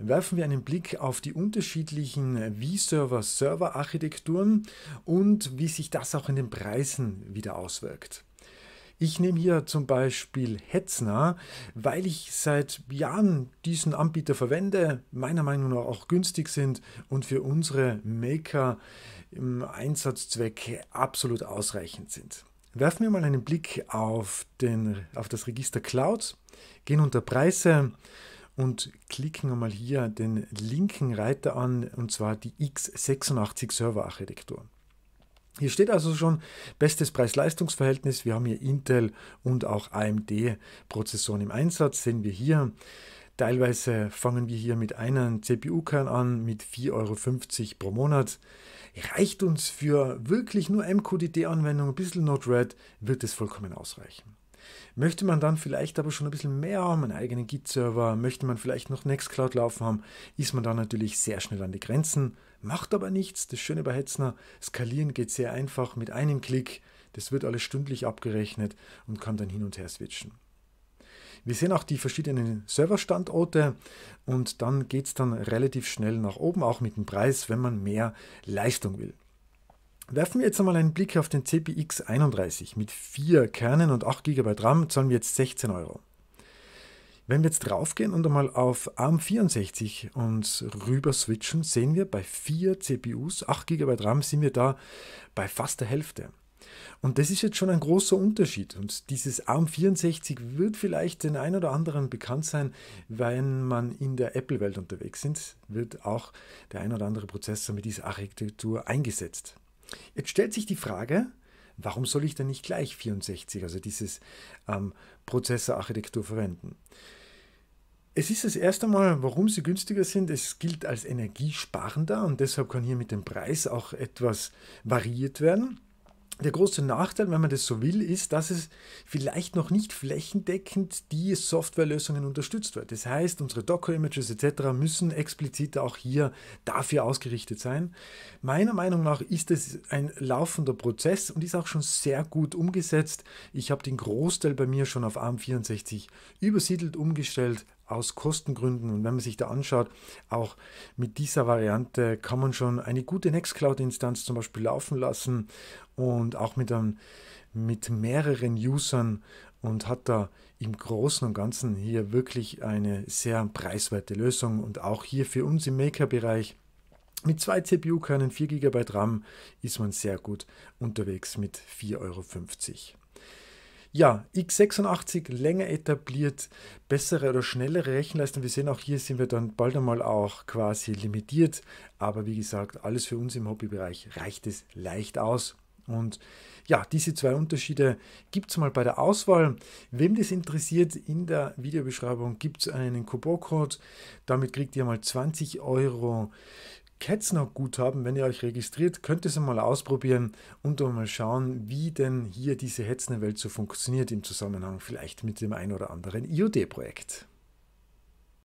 werfen wir einen Blick auf die unterschiedlichen V-Server-Server-Architekturen und wie sich das auch in den Preisen wieder auswirkt. Ich nehme hier zum Beispiel Hetzner, weil ich seit Jahren diesen Anbieter verwende, meiner Meinung nach auch günstig sind und für unsere Maker im Einsatzzweck absolut ausreichend sind. Werfen wir mal einen Blick auf, den, auf das Register Cloud, gehen unter Preise und klicken einmal hier den linken Reiter an, und zwar die x86 Server Architektur. Hier steht also schon bestes Preis-Leistungs-Verhältnis. Wir haben hier Intel und auch AMD-Prozessoren im Einsatz, sehen wir hier. Teilweise fangen wir hier mit einem CPU-Kern an, mit 4,50 Euro pro Monat. Reicht uns für wirklich nur MQTT-Anwendungen, ein bisschen Node-RED, wird es vollkommen ausreichen. Möchte man dann vielleicht aber schon ein bisschen mehr haben, einen eigenen Git-Server, möchte man vielleicht noch Nextcloud laufen haben, ist man dann natürlich sehr schnell an die Grenzen. Macht aber nichts. Das Schöne bei Hetzner, skalieren geht sehr einfach mit einem Klick. Das wird alles stündlich abgerechnet und kann dann hin und her switchen. Wir sehen auch die verschiedenen Serverstandorte und dann geht es dann relativ schnell nach oben, auch mit dem Preis, wenn man mehr Leistung will. Werfen wir jetzt einmal einen Blick auf den CPX 31. Mit 4 Kernen und 8 GB RAM zahlen wir jetzt 16 Euro. Wenn wir jetzt draufgehen und einmal auf ARM64 uns rüber switchen, sehen wir bei 4 CPUs, 8 GB RAM, sind wir da bei fast der Hälfte. Und das ist jetzt schon ein großer Unterschied. Und dieses ARM64 wird vielleicht den einen oder anderen bekannt sein, wenn man in der Apple-Welt unterwegs ist, wird auch der ein oder andere Prozessor mit dieser Architektur eingesetzt. Jetzt stellt sich die Frage, warum soll ich dann nicht gleich 64, also dieses ähm, Prozessorarchitektur verwenden? Es ist das erste Mal, warum sie günstiger sind. Es gilt als energiesparender und deshalb kann hier mit dem Preis auch etwas variiert werden. Der große Nachteil, wenn man das so will, ist, dass es vielleicht noch nicht flächendeckend die Softwarelösungen unterstützt wird. Das heißt, unsere Docker-Images etc. müssen explizit auch hier dafür ausgerichtet sein. Meiner Meinung nach ist es ein laufender Prozess und ist auch schon sehr gut umgesetzt. Ich habe den Großteil bei mir schon auf ARM64 übersiedelt, umgestellt, aus Kostengründen. Und wenn man sich da anschaut, auch mit dieser Variante kann man schon eine gute Nextcloud-Instanz zum Beispiel laufen lassen und auch mit, einem, mit mehreren Usern und hat da im Großen und Ganzen hier wirklich eine sehr preiswerte Lösung. Und auch hier für uns im Maker-Bereich mit zwei CPU-Kernen, 4 GB RAM ist man sehr gut unterwegs mit 4,50 Euro. Ja, x86 länger etabliert, bessere oder schnellere Rechenleistung. Wir sehen auch hier sind wir dann bald einmal auch quasi limitiert. Aber wie gesagt, alles für uns im Hobbybereich reicht es leicht aus. Und ja, diese zwei Unterschiede gibt es mal bei der Auswahl. Wem das interessiert, in der Videobeschreibung gibt es einen Coupon-Code. Damit kriegt ihr mal 20 Euro Hetzner-Guthaben, wenn ihr euch registriert, könnt ihr es mal ausprobieren und mal schauen, wie denn hier diese Hetzner-Welt so funktioniert im Zusammenhang vielleicht mit dem ein oder anderen iod projekt